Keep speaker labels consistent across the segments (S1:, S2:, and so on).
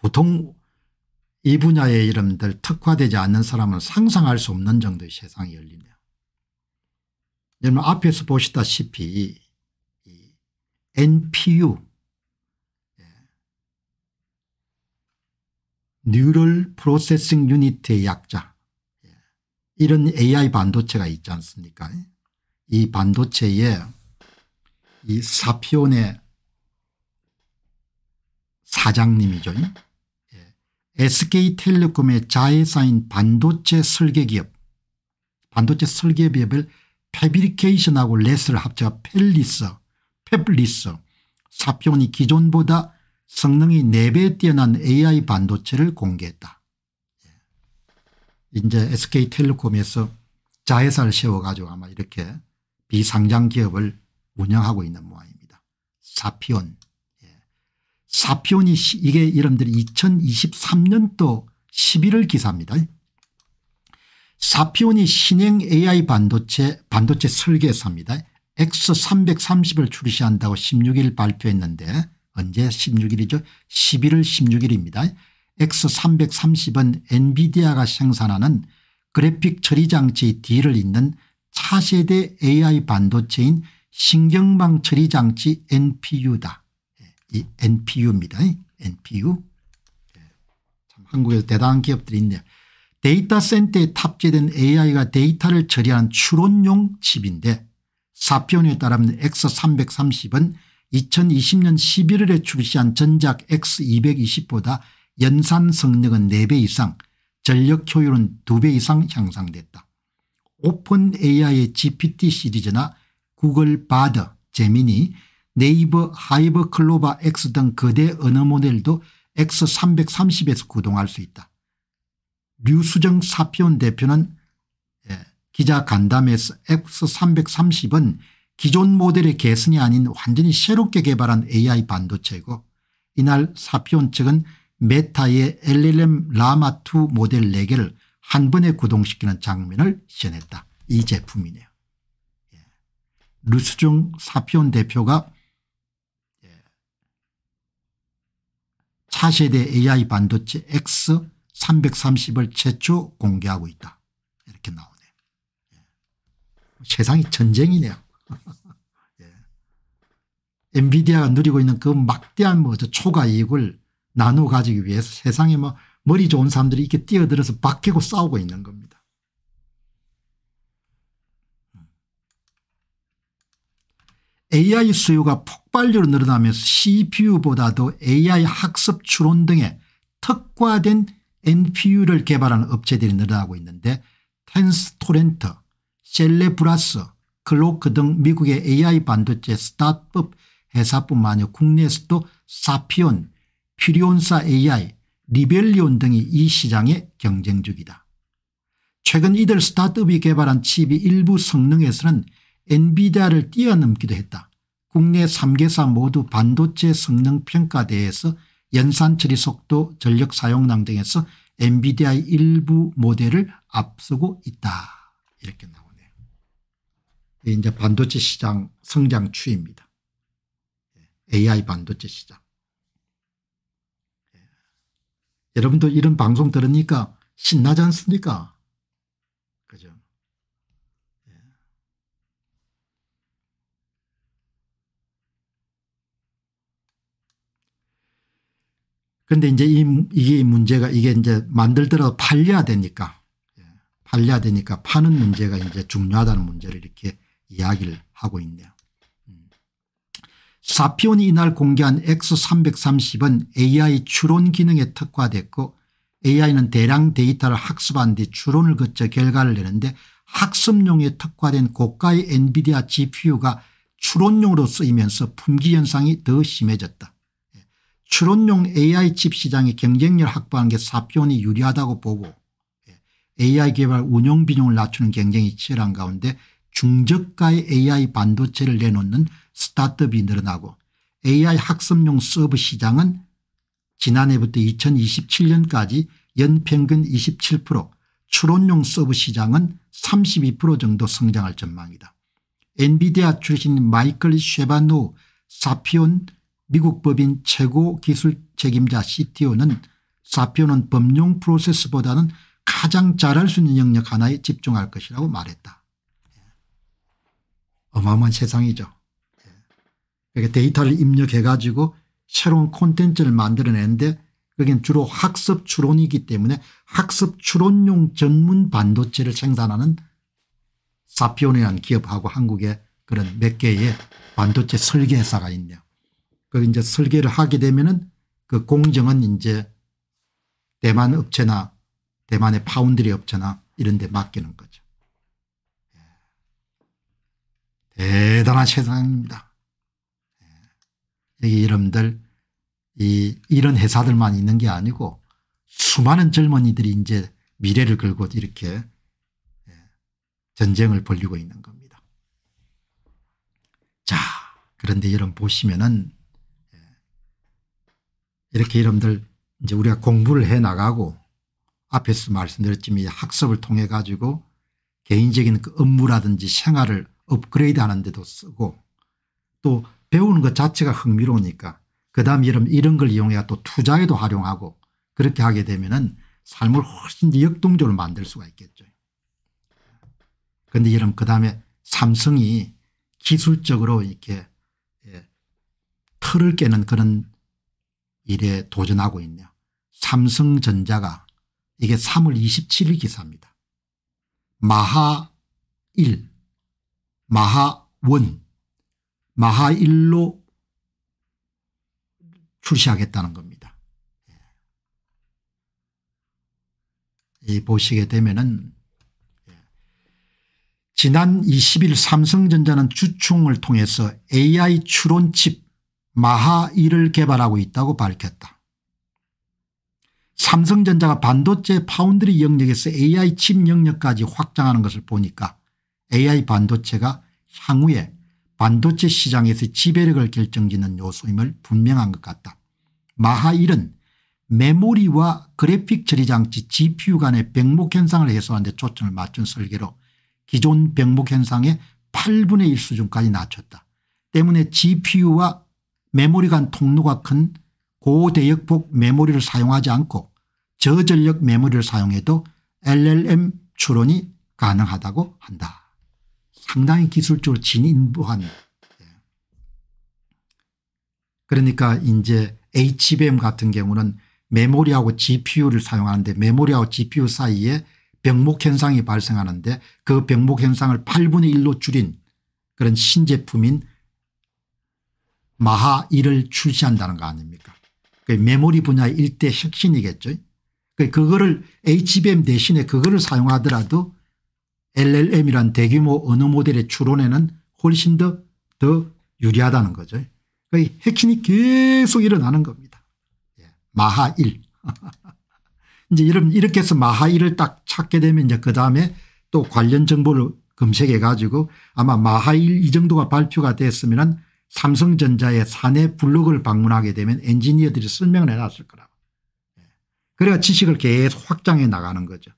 S1: 보통 이 분야의 이름들 특화되지 않는 사람은 상상할 수 없는 정도의 세상이 열리며 여러분 앞에서 보시다시피 NPU 뉴럴 프로세싱 유닛의 약자 예, 이런 AI 반도체가 있지 않습니까 이 반도체에 이 사피온의 사장님이죠 SK텔레콤의 자회사인 반도체 설계기업 반도체 설계기업을 패브리케이션하고 레스를 합쳐 펠리스 페블리스 사피온이 기존보다 성능이 4배 뛰어난 AI 반도체를 공개했다. 예. 이제 SK텔레콤에서 자회사를 세워가지고 아마 이렇게 비상장 기업을 운영하고 있는 모양입니다. 사피온 사피오니이 이게 이름들이 2023년도 11월 기사입니다. 사피온이 신행 AI 반도체 반도체 설계사입니다. X330을 출시한다고 16일 발표했는데 언제 16일이죠 11월 16일입니다. X330은 엔비디아가 생산하는 그래픽 처리 장치 D를 잇는 차세대 AI 반도체인 신경망 처리 장치 NPU다. 이 NPU입니다. NPU. 예, 참 한국에서 대단한 기업들이 있네요. 데이터 센터에 탑재된 AI가 데이터를 처리하는 추론용 칩인데 사표현에 따르면 X330은 2020년 11월에 출시한 전작 X220보다 연산 성능은 4배 이상 전력 효율은 2배 이상 향상됐다. 오픈 AI의 GPT 시리즈나 구글 바드, 제미니, 네이버 하이버 클로바 X 등 거대 언어 모델도 X330에서 구동할 수 있다. 류수정 사피온 대표는 예, 기자 간담회에서 X330은 기존 모델의 개선이 아닌 완전히 새롭게 개발한 AI 반도체고 이 이날 사피온 측은 메타의 LLM 라마2 모델 4개를 한 번에 구동시키는 장면을 시연했다. 이 제품이네요. 예. 류수정 사피온 대표가 차세대 AI 반도체 X330을 최초 공개하고 있다. 이렇게 나오네. 예. 세상이 전쟁이네요. 예. 엔비디아가 누리고 있는 그 막대한 뭐 초과 이익을 나눠 가지기 위해서 세상에 뭐 머리 좋은 사람들이 이렇게 뛰어들어서 바뀌고 싸우고 있는 겁니다. AI 수요가 폭발적으로 늘어나면서 CPU보다도 AI 학습 추론 등에 특화된 NPU를 개발하는 업체들이 늘어나고 있는데 텐스토렌터 셀레브라스, 클로크 등 미국의 AI 반도체 스타트업 회사뿐만 아니라 국내에서도 사피온, 퓨리온사 AI, 리벨리온 등이 이 시장의 경쟁 중이다. 최근 이들 스타트업이 개발한 칩이 일부 성능에서는 엔비디아를 뛰어넘기도 했다. 국내 3개사 모두 반도체 성능 평가대에서 연산 처리 속도 전력 사용량 등에서 엔비디아의 일부 모델을 앞서고 있다. 이렇게 나오네요. 이제 반도체 시장 성장 추입니다. AI 예, 반도체 시장. 예. 여러분도 이런 방송 들으니까 신나지 않습니까? 그런데 이제 이, 이게 문제가 이게 이제 만들더라도 팔려야 되니까 예, 팔려야 되니까 파는 문제가 이제 중요하다는 문제를 이렇게 이야기를 하고 있네요. 음. 사피온이 이날 공개한 X330은 AI 추론 기능에 특화됐고 AI는 대량 데이터를 학습한 뒤 추론을 거쳐 결과를 내는데 학습용에 특화된 고가의 엔비디아 GPU가 추론용으로 쓰이면서 품귀 현상이 더 심해졌다. 추론용 AI 칩 시장의 경쟁력을 확보하는 게 사표원이 유리하다고 보고 예, AI 개발 운영 비용을 낮추는 경쟁이 치열한 가운데 중저가의 AI 반도체를 내놓는 스타트업이 늘어나고 AI 학습용 서브 시장은 지난해부터 2027년까지 연평균 27% 추론용 서브 시장은 32% 정도 성장할 전망이다. 엔비디아 출신 마이클 쉐바노 사피온 미국 법인 최고 기술 책임자 CTO는 사표는 법령 프로세스보다는 가장 잘할 수 있는 영역 하나에 집중할 것이라고 말했다. 예. 어마어마한 세상이죠. 이렇게 예. 데이터를 입력해 가지고 새로운 콘텐츠를 만들어내는데 여기 그러니까 주로 학습 추론이기 때문에 학습 추론용 전문 반도체를 생산하는 사피온이라는 기업하고 한국에 그런 몇 개의 반도체 설계회사가 있네요. 그 이제 설계를 하게 되면은 그 공정은 이제 대만 업체나 대만의 파운드리 업체나 이런 데 맡기는 거죠. 예. 대단한 세상입니다. 예. 여기 여러분들 이 이런 회사들만 있는 게 아니고 수많은 젊은이들이 이제 미래를 걸고 이렇게 예, 전쟁을 벌리고 있는 겁니다. 자 그런데 여러분 보시면은 이렇게 여러분들 이제 우리가 공부를 해 나가고 앞에서 말씀드렸지만 학습을 통해 가지고 개인적인 그 업무라든지 생활을 업그레이드 하는 데도 쓰고 또 배우는 것 자체가 흥미로우니까 그 다음 여러분 이런 걸 이용해야 또 투자에도 활용하고 그렇게 하게 되면은 삶을 훨씬 역동적으로 만들 수가 있겠죠. 그런데 여러분 그 다음에 삼성이 기술적으로 이렇게 예, 틀을 깨는 그런 일에 도전하고 있냐. 삼성전자가 이게 3월 27일 기사입니다. 마하 1, 마하 1, 마하 1로 출시하겠다는 겁니다. 예. 이 보시게 되면은 예. 지난 20일 삼성전자는 주총을 통해서 AI 추론칩 마하2를 개발하고 있다고 밝혔다. 삼성전자가 반도체 파운드리 영역에서 AI 칩 영역까지 확장하는 것을 보니까 AI 반도체가 향후에 반도체 시장에서 지배력을 결정짓는 요소임을 분명한 것 같다. 마하1은 메모리와 그래픽 처리장치 GPU 간의 병목현상을 해소하는 데 초점을 맞춘 설계로 기존 병목현상의 8분의 1 수준까지 낮췄다. 때문에 GPU와 메모리 간 통로가 큰 고대역폭 메모리를 사용하지 않고 저전력 메모리를 사용해도 LLM 추론이 가능하다고 한다. 상당히 기술적으로 진인보한 그러니까 이제 HBM 같은 경우는 메모리하고 GPU를 사용하는데 메모리하고 GPU 사이에 병목 현상이 발생하는데 그 병목 현상을 8분의 1로 줄인 그런 신제품인 마하 1을 출시한다는 거 아닙니까 그 메모리 분야의 일대 핵심이겠죠 그 그거를 HBM 대신에 그거를 사용하더라도 LLM이란 대규모 언어 모델의 추론에는 훨씬 더, 더 유리하다는 거죠 그 핵심이 계속 일어나는 겁니다 예, 마하 1 이제 이런 이렇게 해서 마하 1을 딱 찾게 되면 이제 그 다음에 또 관련 정보를 검색해 가지고 아마 마하 1 이 정도가 발표가 됐으면 삼성전자의 사내 블록을 방문하게 되면 엔지니어들이 설명을 해놨을 거라고. 예. 그래야 지식을 계속 확장해 나가는 거죠.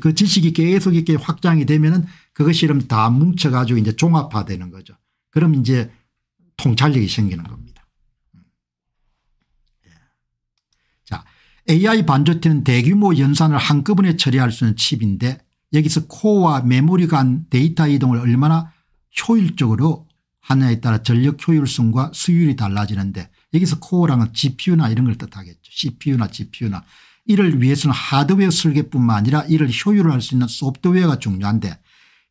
S1: 그 지식이 계속 이렇게 확장이 되면은 그것이 이러다 뭉쳐가지고 이제 종합화되는 거죠. 그럼 이제 통찰력이 생기는 겁니다. 음. 예. 자, AI 반도체는 대규모 연산을 한꺼번에 처리할 수 있는 칩인데 여기서 코어와 메모리 간 데이터 이동을 얼마나 효율적으로 하느냐에 따라 전력 효율성과 수율이 달라지는데 여기서 코어랑은 GPU나 이런 걸 뜻하겠죠. CPU나 GPU나 이를 위해서는 하드웨어 설계뿐만 아니라 이를 효율화할 수 있는 소프트웨어가 중요한데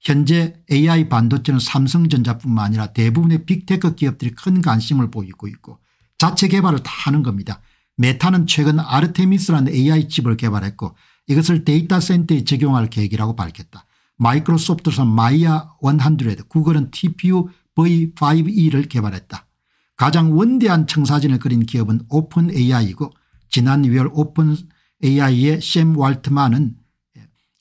S1: 현재 AI 반도체는 삼성전자뿐만 아니라 대부분의 빅테크 기업들이 큰 관심을 보이고 있고 자체 개발을 다 하는 겁니다. 메타는 최근 아르테미스라는 AI 칩을 개발했고 이것을 데이터 센터에 적용할 계획이라고 밝혔다. 마이크로소프트에서 마이아 100, 구글은 TPU V5E를 개발했다. 가장 원대한 청사진을 그린 기업은 오픈 AI이고 지난 2월 오픈 AI의 샘 왈트만은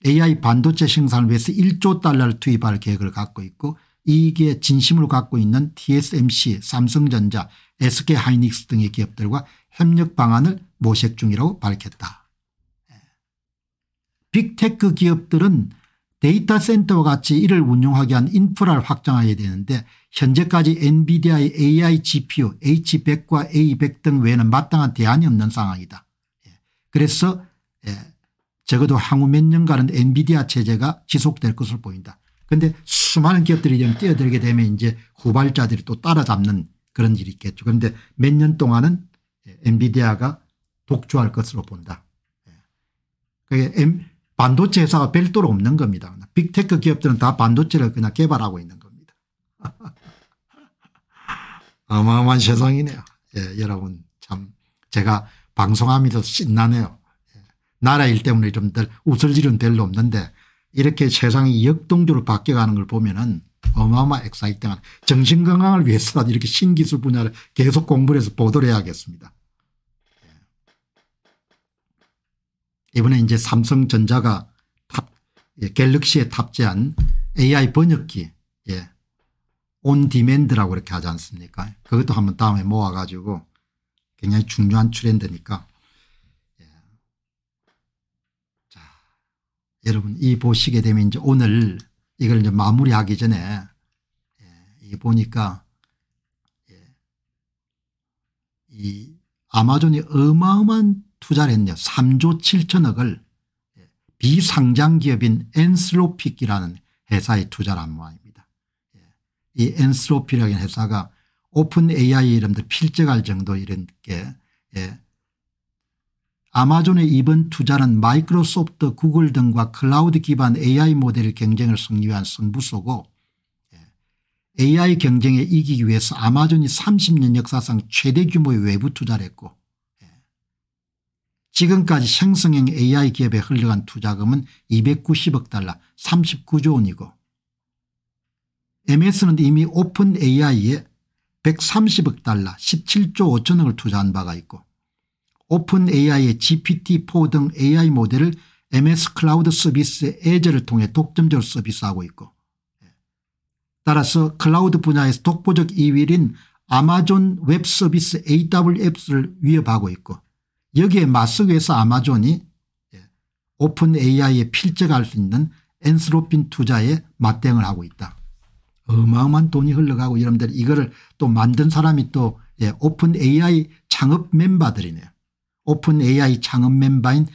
S1: AI 반도체 생산을 위해서 1조 달러를 투입할 계획을 갖고 있고 이익에 진심을 갖고 있는 TSMC, 삼성전자, SK하이닉스 등의 기업들과 협력 방안을 모색 중이라고 밝혔다. 빅테크 기업들은 데이터 센터와 같이 이를 운용하게 한 인프라를 확장하게 되는데 현재까지 엔비디아의 AI GPU H100과 A100 등 외에는 마땅한 대안이 없는 상황이다. 예. 그래서 예, 적어도 향후 몇 년간은 엔비디아 체제가 지속될 것으로 보인다. 그런데 수많은 기업들이 좀 뛰어들게 되면 이제 후발자들이 또 따라잡는 그런 일이 있겠죠. 그런데 몇 년 동안은 예, 엔비디아가 독주할 것으로 본다. 그게 반도체 회사가 별도로 없는 겁니다. 빅테크 기업들은 다 반도체를 그냥 개발하고 있는 겁니다. 어마어마한 세상이네요. 예, 여러분 참 제가 방송하면서 신나네요. 예, 나라 일 때문에 이름들 웃을 일은 별로 없는데 이렇게 세상이 역동적으로 바뀌어가는 걸 보면은 어마어마 엑사이팅한 정신건강을 위해서라도 이렇게 신기술 분야를 계속 공부 해서 보도를 해야겠습니다. 이번에 이제 삼성전자가 탑, 예, 갤럭시에 탑재한 AI 번역기 예. 온 디맨드라고 이렇게 하지 않습니까 그것도 한번 다음에 모아가지고 굉장히 중요한 트렌드니까 예. 자, 여러분 이 보시게 되면 이제 오늘 이걸 이제 마무리하기 전에 예. 이 보니까 예, 이 아마존이 어마어마한 투자를 했냐 3조 7천억을 비상장 기업인 엔스로픽이라는 회사에 투자를 한 모양입니다. 예. 이 엔스로픽이라는 회사가 오픈 AI 이름도 필적할 정도 이렇게 예. 아마존의 이번 투자는 마이크로소프트 구글 등과 클라우드 기반 AI 모델 경쟁을 승리한 승부수고 AI 예. 경쟁에 이기기 위해서 아마존이 30년 역사상 최대 규모의 외부 투자를 했고 지금까지 생성형 AI 기업에 흘러간 투자금은 290억 달러 39조 원이고 MS는 이미 오픈 AI에 130억 달러 17조 5천억을 투자한 바가 있고 오픈 AI의 GPT-4 등 AI 모델을 MS 클라우드 서비스의 애제를 통해 독점적으로 서비스하고 있고 따라서 클라우드 분야에서 독보적 2위인 아마존 웹 서비스 AWS를 위협하고 있고 여기에 맞서기 위해서 아마존이 예, 오픈 AI에 필적할 수 있는 엔스로핀 투자에 맞대응을 하고 있다. 어마어마한 돈이 흘러가고 이런데 이거를 또 만든 사람이 또 예, 오픈 AI 창업 멤버들이네요. 오픈 AI 창업 멤버인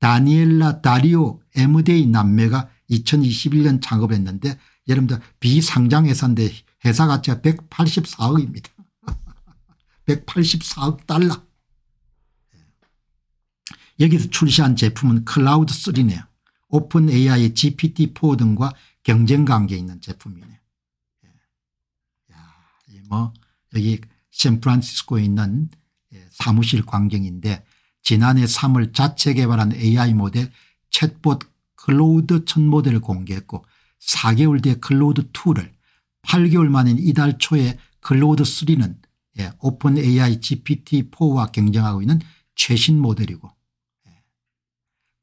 S1: 다니엘라 다리오 에무데이 남매가 2021년 창업했는데 여러분들 비상장 회사인데 회사 가치가 184억입니다. 184억 달러. 여기서 출시한 제품은 클라우드3네요. 오픈 a i GPT-4 등과 경쟁 관계에 있는 제품이네요. 예. 야, 뭐 여기 샌프란시스코에 있는 예, 사무실 광경인데 지난해 3월 자체 개발한 AI 모델 챗봇 클로우드 1모델을 공개했고 4개월 뒤에 클로우드2를 8개월 만인 이달 초에 클로우드3는 예, 오픈 AI GPT-4와 경쟁하고 있는 최신 모델이고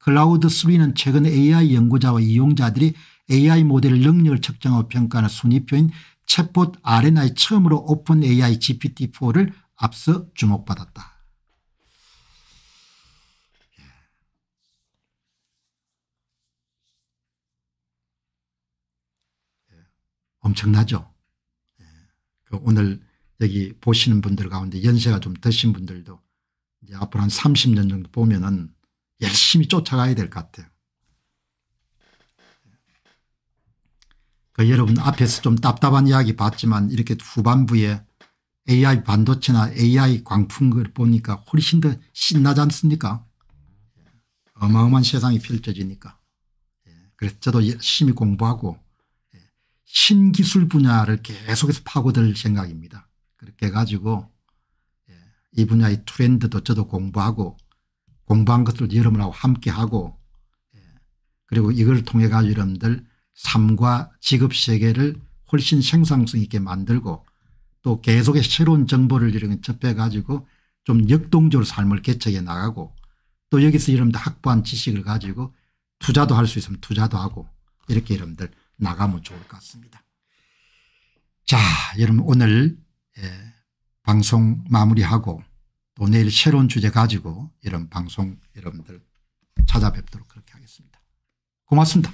S1: 클라우드 수비는 최근 AI 연구자와 이용자들이 AI 모델 능력을 측정하고 평가하는 순위표인 챗봇 아레나의 처음으로 오픈 AI GPT-4를 앞서 주목받았다. 예. 엄청나죠. 예. 그 오늘 여기 보시는 분들 가운데 연세가 좀 드신 분들도 이제 앞으로 한 30년 정도 보면은 열심히 쫓아가야 될 것 같아요. 그 여러분 앞에서 좀 답답한 이야기 봤지만 이렇게 후반부에 AI 반도체나 AI 광풍을 보니까 훨씬 더 신나지 않습니까? 어마어마한 세상이 펼쳐지니까. 예, 그래서 저도 열심히 공부하고 예, 신기술 분야를 계속해서 파고들 생각입니다. 그렇게 가지고이 예, 분야의 트렌드도 저도 공부하고 공부한 것들도 여러분하고 함께하고 예, 그리고 이걸 통해 가지고 여러분들 삶과 직업 세계를 훨씬 생산성 있게 만들고 또 계속해서 새로운 정보를 이렇게 접해 가지고 좀 역동적으로 삶을 개척해 나가고 또 여기서 여러분들 확보한 지식을 가지고 투자도 할 수 있으면 투자도 하고 이렇게 여러분들 나가면 좋을 것 같습니다. 자 여러분 오늘 예, 방송 마무리하고 또 내일 새로운 주제 가지고 이런 방송 여러분들 찾아뵙도록 그렇게 하겠습니다. 고맙습니다.